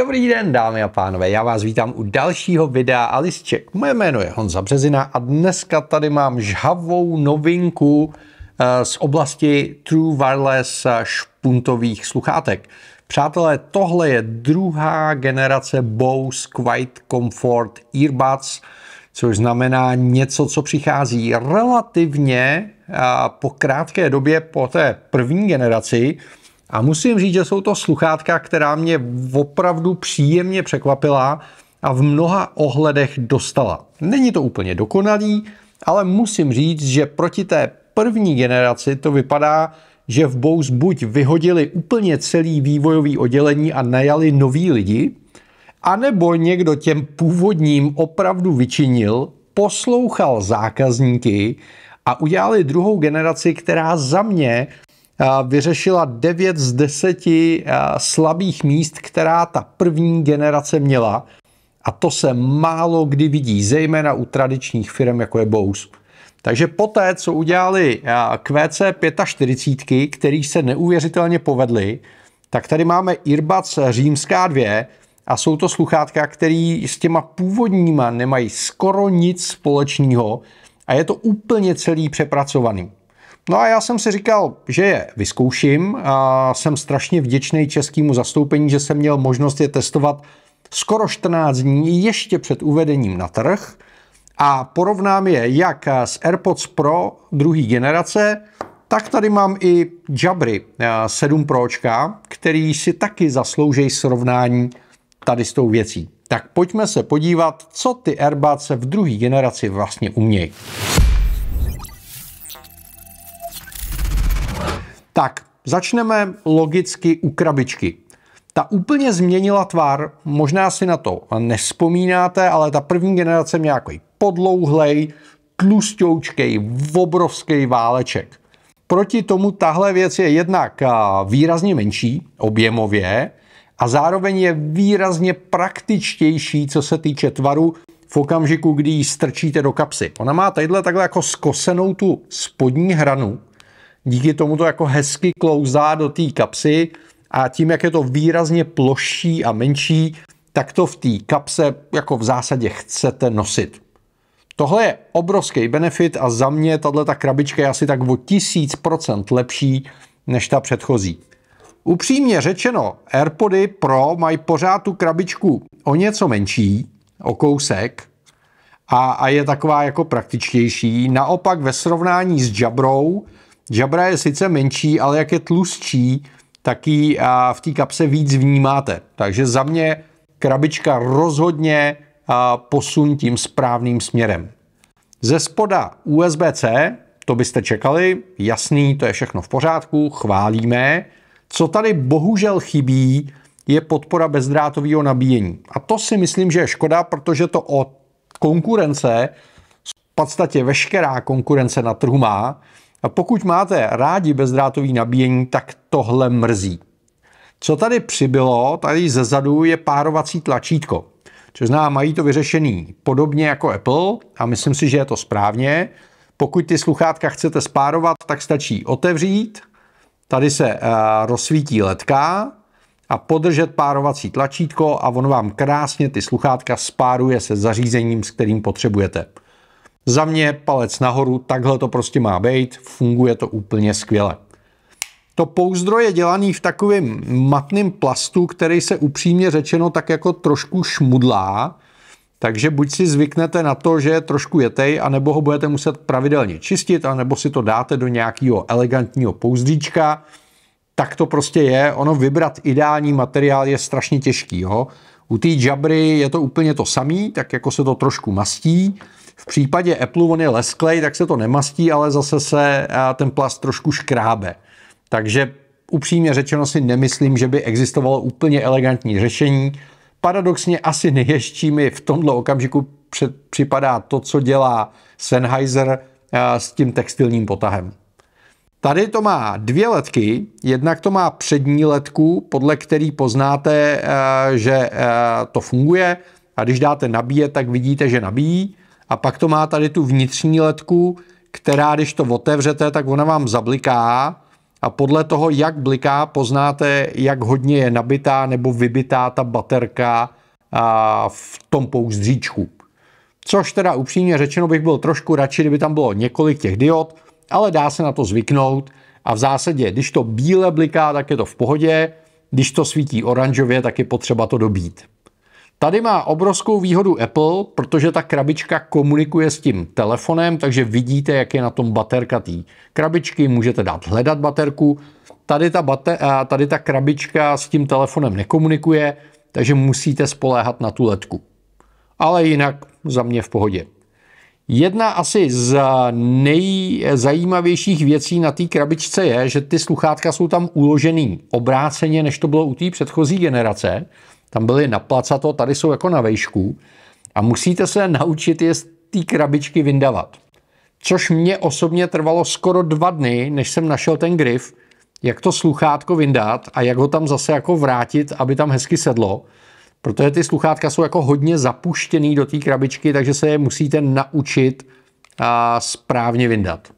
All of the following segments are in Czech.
Dobrý den, dámy a pánové, já vás vítám u dalšího videa Alisček. Moje jméno je Honza Březina a dneska tady mám žhavou novinku eh, z oblasti True Wireless eh, špuntových sluchátek. Přátelé, tohle je druhá generace Bose Quiet Comfort Earbuds, což znamená něco, co přichází relativně eh, po krátké době po té první generaci, a musím říct, že jsou to sluchátka, která mě opravdu příjemně překvapila a v mnoha ohledech dostala. Není to úplně dokonalý, ale musím říct, že proti té první generaci to vypadá, že v Bose buď vyhodili úplně celý vývojový oddělení a najali nový lidi, anebo někdo těm původním opravdu vyčinil, poslouchal zákazníky a udělali druhou generaci, která za mě vyřešila 9 z 10 slabých míst, která ta první generace měla. A to se málo kdy vidí, zejména u tradičních firm, jako je Bose. Takže poté, co udělali QC 45, který se neuvěřitelně povedly, tak tady máme Irbac římská 2 a jsou to sluchátka, který s těma původníma nemají skoro nic společného a je to úplně celý přepracovaný. No a já jsem si říkal, že je vyzkouším a jsem strašně vděčný českému zastoupení, že jsem měl možnost je testovat skoro 14 dní ještě před uvedením na trh a porovnám je jak s AirPods Pro druhé generace, tak tady mám i Jabry 7 eh, Pročka, který si taky zaslouží srovnání tady s tou věcí. Tak pojďme se podívat, co ty Airbuds v druhé generaci vlastně umějí. Tak, začneme logicky u krabičky. Ta úplně změnila tvar, možná si na to nespomínáte, ale ta první generace měla jako podlouhlej, tlustoučkej, obrovský váleček. Proti tomu tahle věc je jednak výrazně menší objemově a zároveň je výrazně praktičtější, co se týče tvaru v okamžiku, kdy ji strčíte do kapsy. Ona má tadyhle takhle jako skosenou tu spodní hranu, díky tomu to jako hezky klouzá do té kapsy a tím, jak je to výrazně plošší a menší, tak to v té kapse jako v zásadě chcete nosit. Tohle je obrovský benefit a za mě tahle ta krabička je asi tak o 1000% lepší než ta předchozí. Upřímně řečeno, AirPody Pro mají pořád tu krabičku o něco menší, o kousek, a, a je taková jako praktičtější. Naopak ve srovnání s Jabrou Jabra je sice menší, ale jak je tlustší, tak ji v té kapse víc vnímáte. Takže za mě krabička rozhodně posun tím správným směrem. Ze spoda USB-C, to byste čekali, jasný, to je všechno v pořádku, chválíme. Co tady bohužel chybí, je podpora bezdrátového nabíjení. A to si myslím, že je škoda, protože to od konkurence, v podstatě veškerá konkurence na trhu má, a pokud máte rádi bezdrátový nabíjení, tak tohle mrzí. Co tady přibylo, tady zezadu je párovací tlačítko. Což zná, mají to vyřešený podobně jako Apple a myslím si, že je to správně. Pokud ty sluchátka chcete spárovat, tak stačí otevřít, tady se eh, rozsvítí ledka a podržet párovací tlačítko a on vám krásně ty sluchátka spáruje se zařízením, s kterým potřebujete. Za mě palec nahoru, takhle to prostě má být, funguje to úplně skvěle. To pouzdro je dělaný v takovém matném plastu, který se upřímně řečeno tak jako trošku šmudlá, takže buď si zvyknete na to, že je trošku jetej, anebo ho budete muset pravidelně čistit, anebo si to dáte do nějakého elegantního pouzdříčka. Tak to prostě je. Ono vybrat ideální materiál je strašně těžký. Jo? U té jabry je to úplně to samý, tak jako se to trošku mastí. V případě Apple on je lesklej, tak se to nemastí, ale zase se ten plast trošku škrábe. Takže upřímně řečeno si nemyslím, že by existovalo úplně elegantní řešení. Paradoxně asi nejhezčí mi v tomto okamžiku připadá to, co dělá Sennheiser s tím textilním potahem. Tady to má dvě letky, jednak to má přední letku, podle který poznáte, že to funguje a když dáte nabíjet, tak vidíte, že nabíjí a pak to má tady tu vnitřní letku, která, když to otevřete, tak ona vám zabliká a podle toho, jak bliká, poznáte, jak hodně je nabitá nebo vybitá ta baterka a, v tom pouzdříčku. Což teda upřímně řečeno bych byl trošku radši, kdyby tam bylo několik těch diod, ale dá se na to zvyknout a v zásadě, když to bíle bliká, tak je to v pohodě, když to svítí oranžově, tak je potřeba to dobít. Tady má obrovskou výhodu Apple, protože ta krabička komunikuje s tím telefonem, takže vidíte, jak je na tom baterka té krabičky, můžete dát hledat baterku. Tady ta, bate, tady ta krabička s tím telefonem nekomunikuje, takže musíte spoléhat na tu letku. Ale jinak za mě v pohodě. Jedna asi z nejzajímavějších věcí na té krabičce je, že ty sluchátka jsou tam uložený obráceně, než to bylo u té předchozí generace tam byly na placato, tady jsou jako na vejšku a musíte se naučit je z té krabičky vyndavat. Což mě osobně trvalo skoro dva dny, než jsem našel ten grif, jak to sluchátko vyndat a jak ho tam zase jako vrátit, aby tam hezky sedlo. Protože ty sluchátka jsou jako hodně zapuštěný do té krabičky, takže se je musíte naučit a správně vyndat.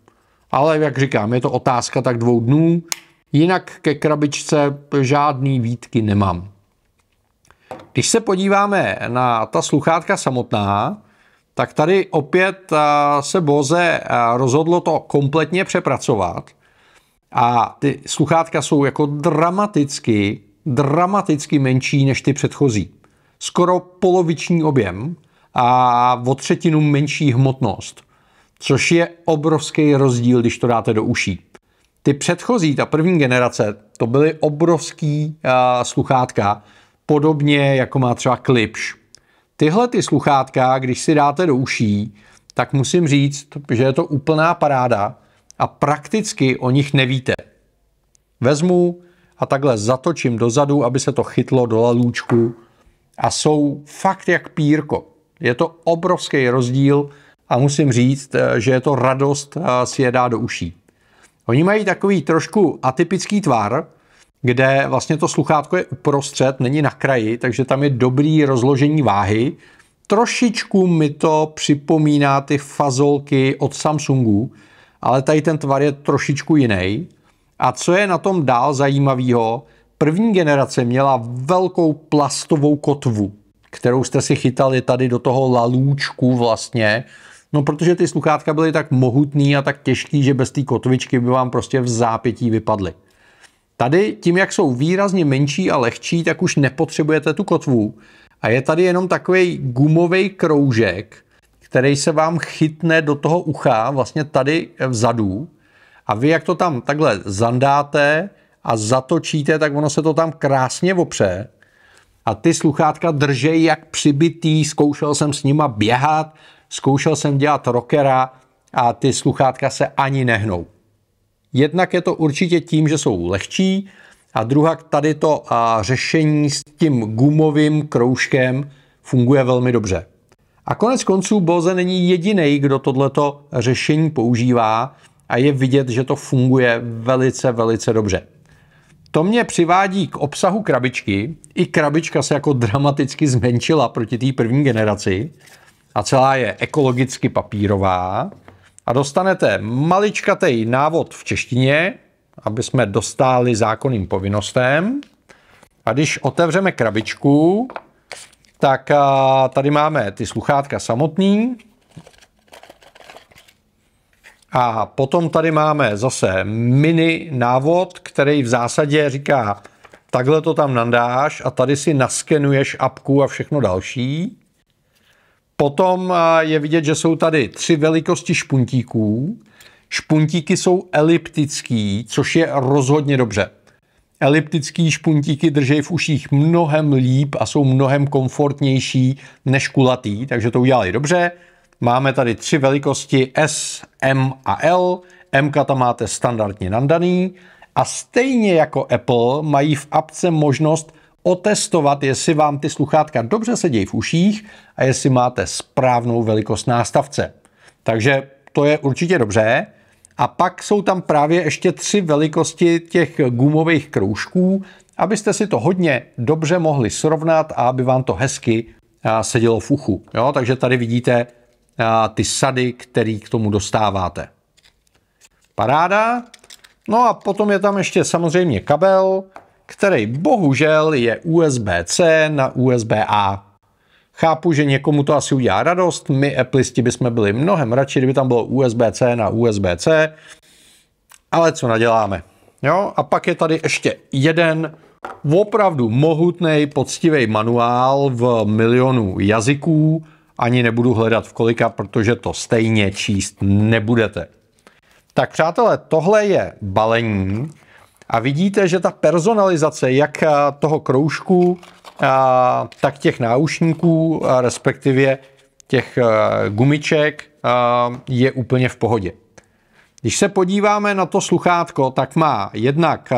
Ale jak říkám, je to otázka tak dvou dnů. Jinak ke krabičce žádný výtky nemám. Když se podíváme na ta sluchátka samotná, tak tady opět eh, se Boze eh, rozhodlo to kompletně přepracovat. A ty sluchátka jsou jako dramaticky, dramaticky menší než ty předchozí. Skoro poloviční objem a o třetinu menší hmotnost. Což je obrovský rozdíl, když to dáte do uší. Ty předchozí, ta první generace, to byly obrovský uh, sluchátka, podobně jako má třeba klipš. Tyhle ty sluchátka, když si dáte do uší, tak musím říct, že je to úplná paráda a prakticky o nich nevíte. Vezmu a takhle zatočím dozadu, aby se to chytlo do lalůčku a jsou fakt jak pírko. Je to obrovský rozdíl a musím říct, že je to radost eh, si je dá do uší. Oni mají takový trošku atypický tvar, kde vlastně to sluchátko je uprostřed, není na kraji, takže tam je dobrý rozložení váhy. Trošičku mi to připomíná ty fazolky od Samsungu, ale tady ten tvar je trošičku jiný. A co je na tom dál zajímavého, první generace měla velkou plastovou kotvu, kterou jste si chytali tady do toho lalůčku vlastně, No, protože ty sluchátka byly tak mohutný a tak těžký, že bez té kotvičky by vám prostě v zápětí vypadly. Tady tím, jak jsou výrazně menší a lehčí, tak už nepotřebujete tu kotvu. A je tady jenom takový gumový kroužek, který se vám chytne do toho ucha, vlastně tady vzadu. A vy, jak to tam takhle zandáte a zatočíte, tak ono se to tam krásně opře. A ty sluchátka držej jak přibitý, zkoušel jsem s nima běhat, zkoušel jsem dělat rockera a ty sluchátka se ani nehnou. Jednak je to určitě tím, že jsou lehčí, a druhá, tady to a řešení s tím gumovým kroužkem funguje velmi dobře. A konec konců Boze není jediný, kdo tohleto řešení používá a je vidět, že to funguje velice, velice dobře. To mě přivádí k obsahu krabičky. I krabička se jako dramaticky zmenšila proti té první generaci a celá je ekologicky papírová a dostanete maličkatej návod v češtině, aby jsme dostáli zákonným povinnostem. A když otevřeme krabičku, tak tady máme ty sluchátka samotný. A potom tady máme zase mini návod, který v zásadě říká, takhle to tam nandáš a tady si naskenuješ apku a všechno další. Potom eh, je vidět, že jsou tady tři velikosti špuntíků. Špuntíky jsou eliptický, což je rozhodně dobře. Eliptický špuntíky drží v uších mnohem líp a jsou mnohem komfortnější než kulatý, takže to udělali dobře. Máme tady tři velikosti S, M a L. M tam máte standardně nandaný. A stejně jako Apple mají v apce možnost otestovat, jestli vám ty sluchátka dobře sedějí v uších a jestli máte správnou velikost nástavce. Takže to je určitě dobře. A pak jsou tam právě ještě tři velikosti těch gumových kroužků, abyste si to hodně dobře mohli srovnat a aby vám to hezky sedělo v uchu. Jo, takže tady vidíte ty sady, které k tomu dostáváte. Paráda. No a potom je tam ještě samozřejmě kabel, který bohužel je USB-C na USB-A. Chápu, že někomu to asi udělá radost, my Appleisti bychom byli mnohem radši, kdyby tam bylo USB-C na USB-C, ale co naděláme. Jo? A pak je tady ještě jeden opravdu mohutný, poctivý manuál v milionu jazyků, ani nebudu hledat v kolika, protože to stejně číst nebudete. Tak přátelé, tohle je balení, a vidíte, že ta personalizace jak eh, toho kroužku, eh, tak těch náušníků, eh, respektive těch gumiček, je úplně v pohodě. Když se podíváme na to sluchátko, tak má jednak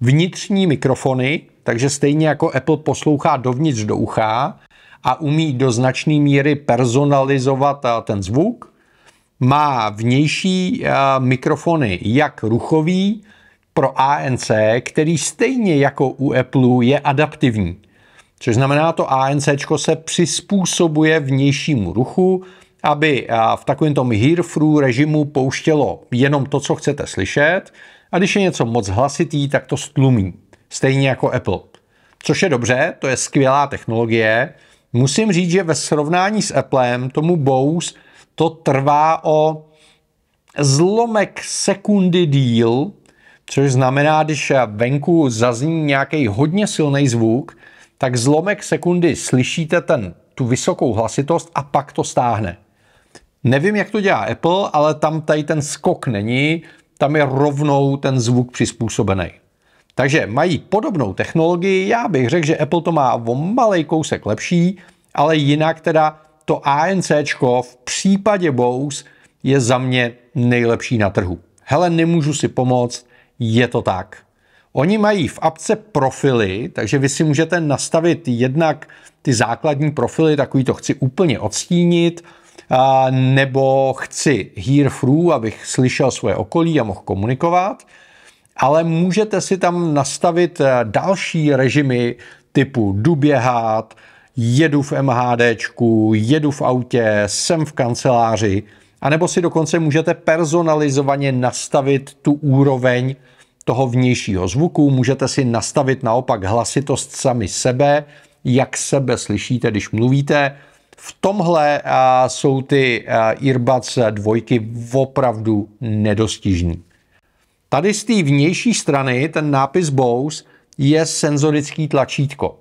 vnitřní mikrofony, takže stejně jako Apple poslouchá dovnitř do ucha a umí do značné míry personalizovat ten zvuk. Má vnější mikrofony jak ruchový, pro ANC, který stejně jako u Apple je adaptivní. Což znamená, to ANC se přizpůsobuje vnějšímu ruchu, aby v takovém tom hear-through režimu pouštělo jenom to, co chcete slyšet, a když je něco moc hlasitý, tak to stlumí. Stejně jako Apple. Což je dobře, to je skvělá technologie. Musím říct, že ve srovnání s Applem tomu Bose to trvá o zlomek sekundy díl, Což znamená, když venku zazní nějaký hodně silný zvuk, tak zlomek sekundy slyšíte ten, tu vysokou hlasitost a pak to stáhne. Nevím, jak to dělá Apple, ale tam tady ten skok není, tam je rovnou ten zvuk přizpůsobený. Takže mají podobnou technologii, já bych řekl, že Apple to má o malý kousek lepší, ale jinak teda to ANC v případě Bose je za mě nejlepší na trhu. Hele, nemůžu si pomoct, je to tak. Oni mají v apce profily, takže vy si můžete nastavit jednak ty základní profily, takový to chci úplně odstínit, nebo chci hear through, abych slyšel svoje okolí a mohl komunikovat, ale můžete si tam nastavit eh, další režimy typu duběhat, jedu v MHDčku, jedu v autě, jsem v kanceláři, anebo si dokonce můžete personalizovaně nastavit tu úroveň toho vnějšího zvuku, můžete si nastavit naopak hlasitost sami sebe, jak sebe slyšíte, když mluvíte. V tomhle a, jsou ty a, Earbuds dvojky opravdu nedostižní. Tady z té vnější strany ten nápis Bose je senzorický tlačítko.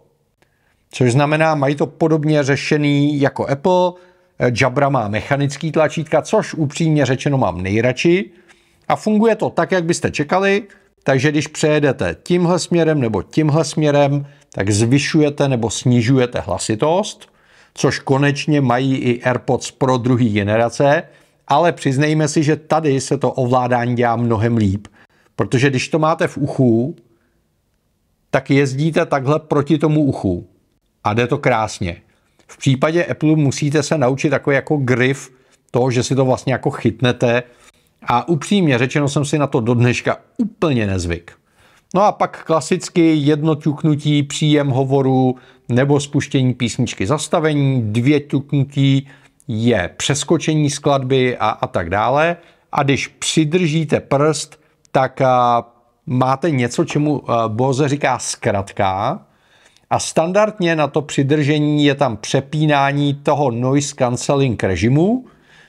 Což znamená, mají to podobně řešený jako Apple, Jabra má mechanický tlačítka, což upřímně řečeno mám nejradši. A funguje to tak, jak byste čekali, takže když přejedete tímhle směrem nebo tímhle směrem, tak zvyšujete nebo snižujete hlasitost, což konečně mají i AirPods pro druhý generace, ale přiznejme si, že tady se to ovládání dělá mnohem líp, protože když to máte v uchu, tak jezdíte takhle proti tomu uchu a jde to krásně. V případě Apple musíte se naučit takový jako grif toho, že si to vlastně jako chytnete a upřímně řečeno jsem si na to do dneška úplně nezvyk. No a pak klasicky jedno tuknutí příjem hovoru nebo spuštění písničky zastavení, dvě tuknutí, je přeskočení skladby a, a tak dále. A když přidržíte prst, tak a, máte něco, čemu Boze říká zkratka a standardně na to přidržení je tam přepínání toho noise cancelling režimu,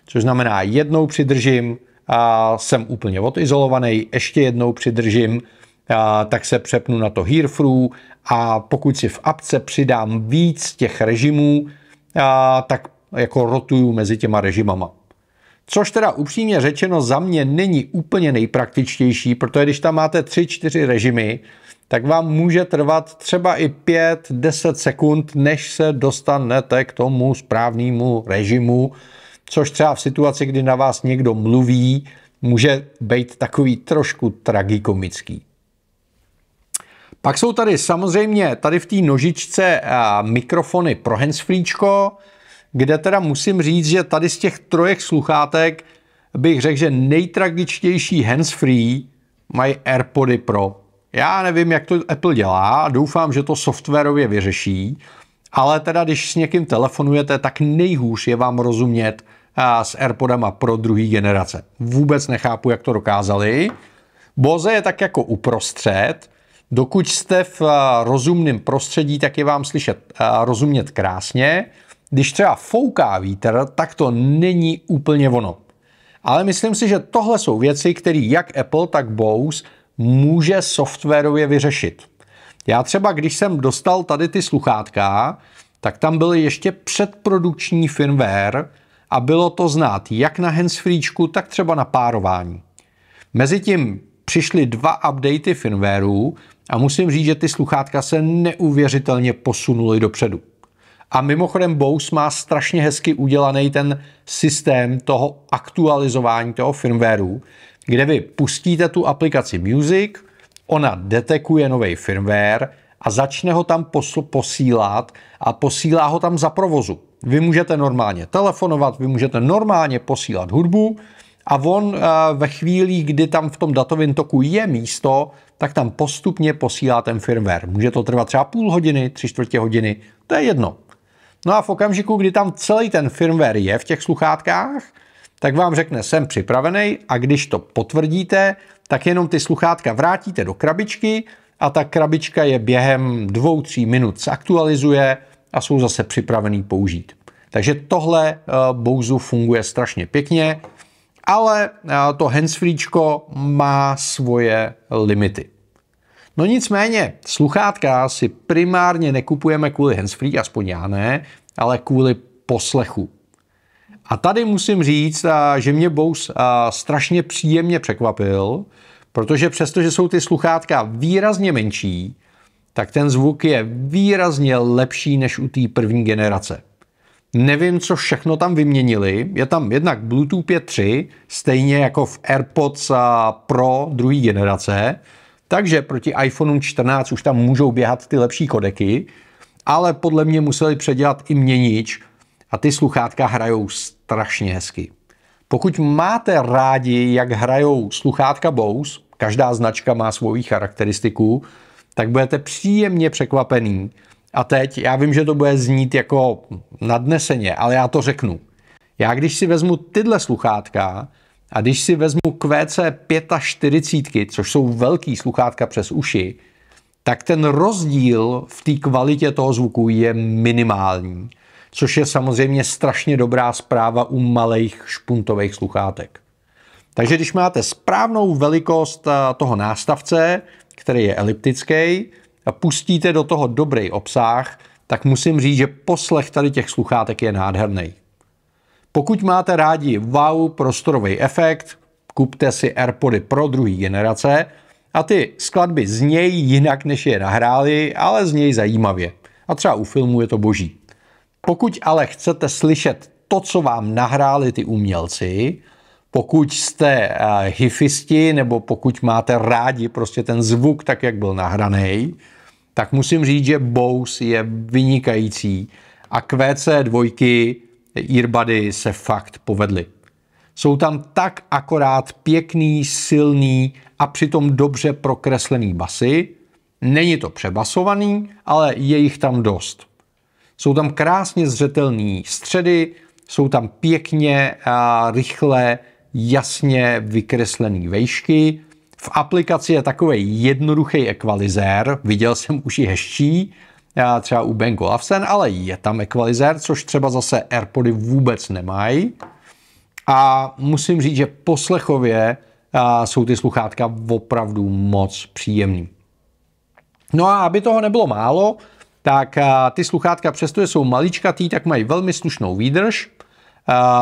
což znamená jednou přidržím, a jsem úplně odizolovaný, ještě jednou přidržím, a tak se přepnu na to through a pokud si v apce přidám víc těch režimů, a tak jako rotuju mezi těma režimama. Což teda upřímně řečeno za mě není úplně nejpraktičtější, protože když tam máte 3-4 režimy, tak vám může trvat třeba i 5-10 sekund, než se dostanete k tomu správnému režimu, což třeba v situaci, kdy na vás někdo mluví, může být takový trošku tragikomický. Pak jsou tady samozřejmě tady v té nožičce mikrofony pro handsfreečko, kde teda musím říct, že tady z těch trojech sluchátek bych řekl, že nejtragičtější handsfree mají AirPody Pro. Já nevím, jak to Apple dělá, doufám, že to softwarově vyřeší, ale teda když s někým telefonujete, tak nejhůř je vám rozumět s AirPodama pro druhý generace. Vůbec nechápu, jak to dokázali. Boze je tak jako uprostřed. Dokud jste v rozumném prostředí, tak je vám slyšet rozumět krásně. Když třeba fouká vítr, tak to není úplně ono. Ale myslím si, že tohle jsou věci, které jak Apple, tak Bose může softwarově vyřešit. Já třeba, když jsem dostal tady ty sluchátka, tak tam byl ještě předprodukční firmware a bylo to znát jak na handsfreečku, tak třeba na párování. Mezitím přišly dva updaty firmwareu a musím říct, že ty sluchátka se neuvěřitelně posunuly dopředu. A mimochodem Bose má strašně hezky udělaný ten systém toho aktualizování toho firmwareu, kde vy pustíte tu aplikaci Music, ona detekuje nový firmware a začne ho tam posílat a posílá ho tam za provozu. Vy můžete normálně telefonovat, vy můžete normálně posílat hudbu a on eh, ve chvíli, kdy tam v tom datovém toku je místo, tak tam postupně posílá ten firmware. Může to trvat třeba půl hodiny, tři čtvrtě hodiny, to je jedno. No a v okamžiku, kdy tam celý ten firmware je v těch sluchátkách, tak vám řekne, jsem připravený a když to potvrdíte, tak jenom ty sluchátka vrátíte do krabičky a ta krabička je během dvou, tří minut zaktualizuje a jsou zase připravený použít. Takže tohle eh, Bouzu funguje strašně pěkně, ale eh, to handsfreečko má svoje limity. No nicméně, sluchátka si primárně nekupujeme kvůli handsfree, aspoň já ne, ale kvůli poslechu. A tady musím říct, že mě Bose strašně příjemně překvapil, protože přestože jsou ty sluchátka výrazně menší, tak ten zvuk je výrazně lepší než u té první generace. Nevím, co všechno tam vyměnili. Je tam jednak Bluetooth 5.3, stejně jako v AirPods Pro druhé generace, takže proti iPhone 14 už tam můžou běhat ty lepší kodeky, ale podle mě museli předělat i měnič a ty sluchátka hrajou strašně hezky. Pokud máte rádi, jak hrajou sluchátka Bose, každá značka má svoji charakteristiku, tak budete příjemně překvapený. A teď, já vím, že to bude znít jako nadneseně, ale já to řeknu. Já když si vezmu tyhle sluchátka a když si vezmu QC 45, což jsou velký sluchátka přes uši, tak ten rozdíl v té kvalitě toho zvuku je minimální což je samozřejmě strašně dobrá zpráva u malých špuntových sluchátek. Takže když máte správnou velikost eh, toho nástavce, který je eliptický, a pustíte do toho dobrý obsah, tak musím říct, že poslech tady těch sluchátek je nádherný. Pokud máte rádi wow prostorový efekt, kupte si AirPody Pro druhý generace a ty skladby znějí jinak, než je nahráli, ale znějí zajímavě. A třeba u filmu je to boží. Pokud ale chcete slyšet to, co vám nahráli ty umělci, pokud jste uh, eh, hifisti nebo pokud máte rádi prostě ten zvuk tak, jak byl nahraný, tak musím říct, že Bose je vynikající a QC2 earbuddy se fakt povedly. Jsou tam tak akorát pěkný, silný a přitom dobře prokreslený basy. Není to přebasovaný, ale je jich tam dost. Jsou tam krásně zřetelné středy, jsou tam pěkně, a rychle, jasně vykreslené vejšky. V aplikaci je takový jednoduchý ekvalizér, viděl jsem už i hezčí, třeba u Ben Olufsen, ale je tam ekvalizér, což třeba zase AirPody vůbec nemají. A musím říct, že poslechově jsou ty sluchátka opravdu moc příjemný. No a aby toho nebylo málo, tak ty sluchátka, přesto jsou maličkatý, tak mají velmi slušnou výdrž.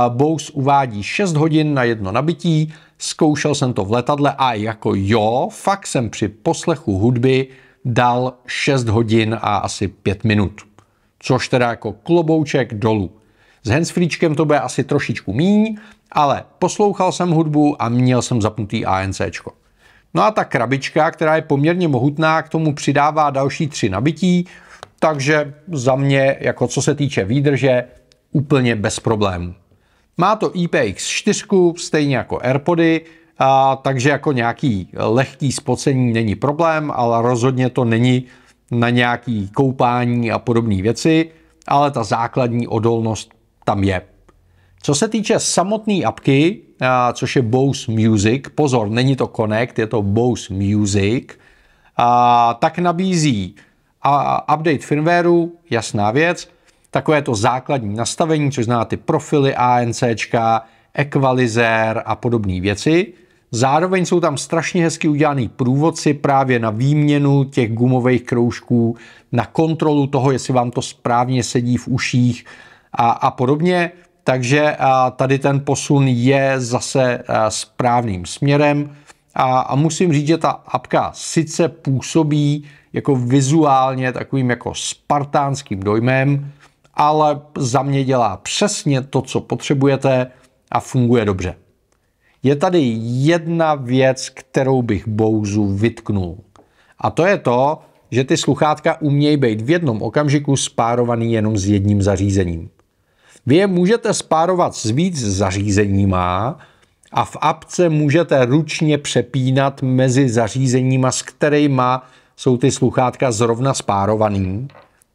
Bose uvádí 6 hodin na jedno nabití, zkoušel jsem to v letadle a jako jo, fakt jsem při poslechu hudby dal 6 hodin a asi 5 minut. Což teda jako klobouček dolů. S handsfreečkem to bude asi trošičku míň, ale poslouchal jsem hudbu a měl jsem zapnutý ANCčko. No a ta krabička, která je poměrně mohutná, k tomu přidává další tři nabití, takže za mě, jako co se týče výdrže, úplně bez problémů. Má to IPX4, e stejně jako AirPody, a, takže jako nějaký lehký spocení není problém, ale rozhodně to není na nějaký koupání a podobné věci, ale ta základní odolnost tam je. Co se týče samotné apky, a, což je Bose Music, pozor, není to Connect, je to Bose Music, a, tak nabízí a update firmwareu, jasná věc, takové to základní nastavení, což zná ty profily ANC, equalizer a podobné věci. Zároveň jsou tam strašně hezky udělaný průvodci právě na výměnu těch gumových kroužků, na kontrolu toho, jestli vám to správně sedí v uších a, a podobně. Takže a tady ten posun je zase správným směrem. A, a musím říct, že ta apka sice působí jako vizuálně takovým jako spartánským dojmem, ale za mě dělá přesně to, co potřebujete a funguje dobře. Je tady jedna věc, kterou bych Bouzu vytknul. A to je to, že ty sluchátka umějí být v jednom okamžiku spárovaný jenom s jedním zařízením. Vy je můžete spárovat s víc zařízeníma, a v apce můžete ručně přepínat mezi zařízeníma, s kterými jsou ty sluchátka zrovna spárovaný.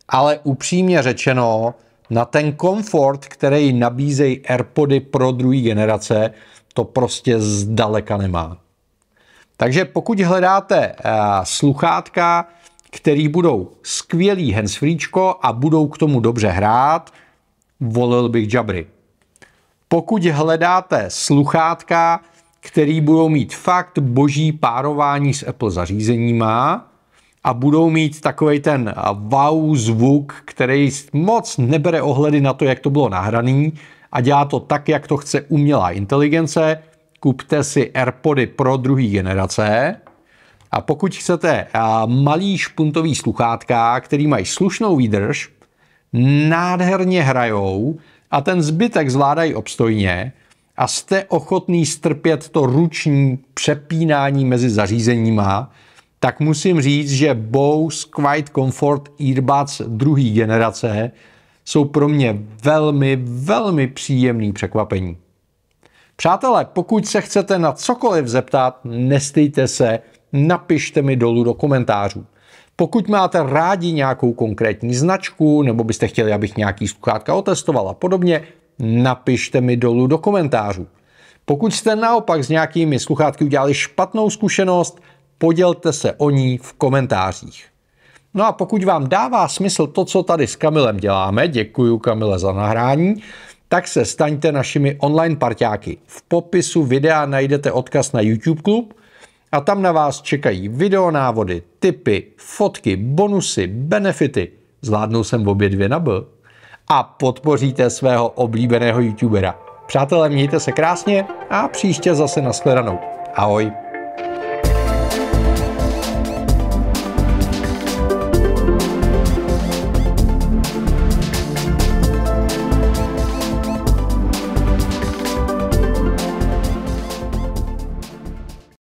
Ale upřímně řečeno, na ten komfort, který nabízejí AirPody pro druhý generace, to prostě zdaleka nemá. Takže pokud hledáte eh, sluchátka, který budou skvělý handsfreečko a budou k tomu dobře hrát, volil bych Jabry. Pokud hledáte sluchátka, který budou mít fakt boží párování s Apple zařízeníma a budou mít takový ten wow zvuk, který moc nebere ohledy na to, jak to bylo nahraný a dělá to tak, jak to chce umělá inteligence, kupte si AirPody Pro druhý generace. A pokud chcete malý špuntový sluchátka, který mají slušnou výdrž, nádherně hrajou, a ten zbytek zvládají obstojně a jste ochotný strpět to ruční přepínání mezi zařízeníma, tak musím říct, že Bose Quiet Comfort Earbuds druhé generace jsou pro mě velmi, velmi příjemný překvapení. Přátelé, pokud se chcete na cokoliv zeptat, nestejte se, napište mi dolů do komentářů. Pokud máte rádi nějakou konkrétní značku, nebo byste chtěli, abych nějaký sluchátka otestoval a podobně, napište mi dolů do komentářů. Pokud jste naopak s nějakými sluchátky udělali špatnou zkušenost, podělte se o ní v komentářích. No a pokud vám dává smysl to, co tady s Kamilem děláme, děkuji Kamile za nahrání, tak se staňte našimi online parťáky. V popisu videa najdete odkaz na YouTube klub – a tam na vás čekají videonávody, tipy, fotky, bonusy, benefity. Zvládnul jsem obě dvě na B. A podpoříte svého oblíbeného youtubera. Přátelé, mějte se krásně a příště zase nashledanou. Ahoj.